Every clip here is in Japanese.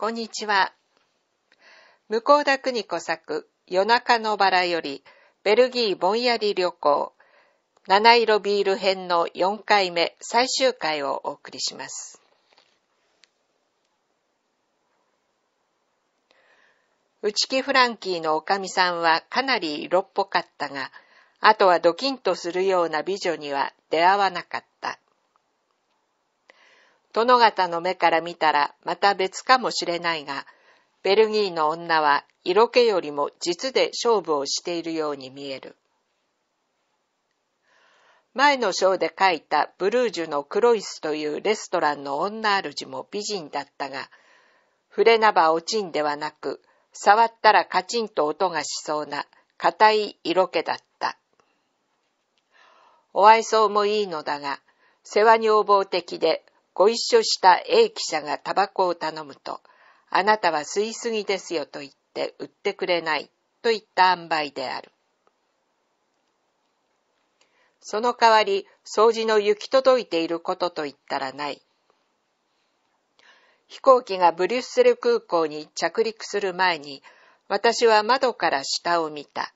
こんにちは。向田邦子作、夜中のバラより、ベルギーぼんやり旅行、七色ビール編の4回目、最終回をお送りします。内木フランキーのおかみさんはかなり色っぽかったが、あとはドキンとするような美女には出会わなかった。殿方の目から見たらまた別かもしれないが、ベルギーの女は色気よりも実で勝負をしているように見える。前の章で書いたブルージュのクロイスというレストランの女主も美人だったが、触れなば落ちんではなく、触ったらカチンと音がしそうな硬い色気だった。お愛想もいいのだが、世話女房的でご一緒した A 記者がタバコを頼むと、あなたは吸いすぎですよと言って売ってくれないといった塩梅である。その代わり、掃除の行き届いていることといったらない。飛行機がブリュッセル空港に着陸する前に、私は窓から下を見た。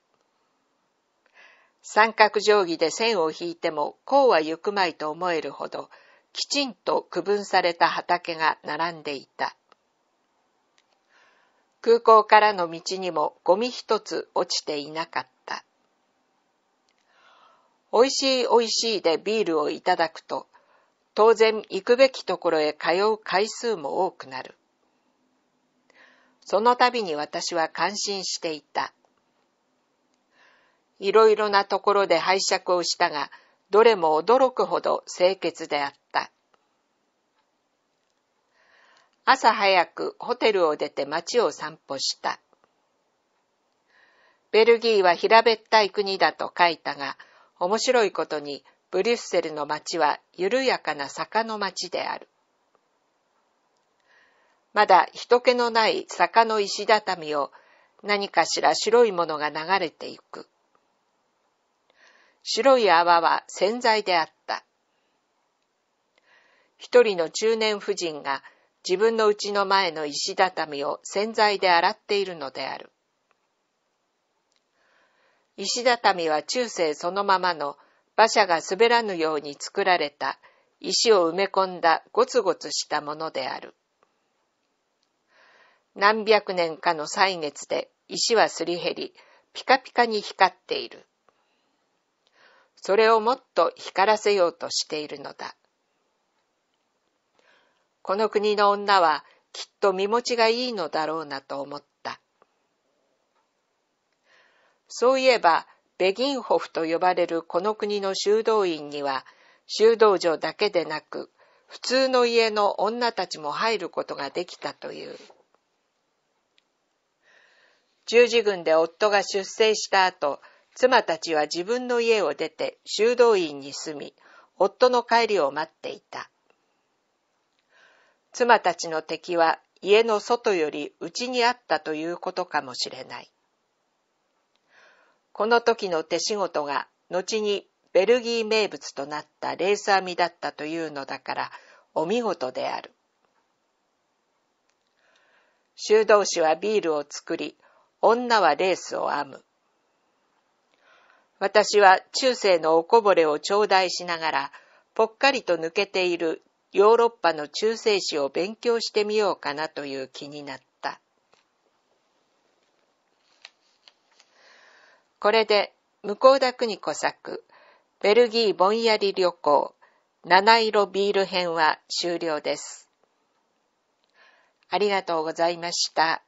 三角定規で線を引いても、こうは行くまいと思えるほど、きちんと区分された畑が並んでいた。空港からの道にもゴミ一つ落ちていなかった。おいしいおいしいでビールをいただくと、当然行くべきところへ通う回数も多くなる。その度に私は感心していた。いろいろなところで拝借をしたが、どれも驚くほど清潔であった。朝早くホテルを出て街を散歩した。ベルギーは平べったい国だと書いたが、面白いことにブリュッセルの街は緩やかな坂の街である。まだ人気のない坂の石畳を何かしら白いものが流れていく。白い泡は洗剤であった。一人の中年婦人が自分の家の前の石畳を洗剤で洗っているのである。石畳は中世そのままの馬車が滑らぬように作られた石を埋め込んだゴツゴツしたものである。何百年かの歳月で石はすり減り、ピカピカに光っている。それをもっと光らせようとしているのだ。この国の女はきっと身持ちがいいのだろうなと思った。そういえば、ベギンホフと呼ばれるこの国の修道院には、修道場だけでなく、普通の家の女たちも入ることができたという。十字軍で夫が出征した後、妻たちは自分の家を出て修道院に住み、夫の帰りを待っていた。妻たちの敵は家の外より内にあったということかもしれない。この時の手仕事が後にベルギー名物となったレース編みだったというのだからお見事である。修道士はビールを作り、女はレースを編む。私は中世のおこぼれを頂戴しながら、ぽっかりと抜けているヨーロッパの中世史を勉強してみようかなという気になった。これで、向田邦子作、ベルギーぼんやり旅行、七色ビール編は終了です。ありがとうございました。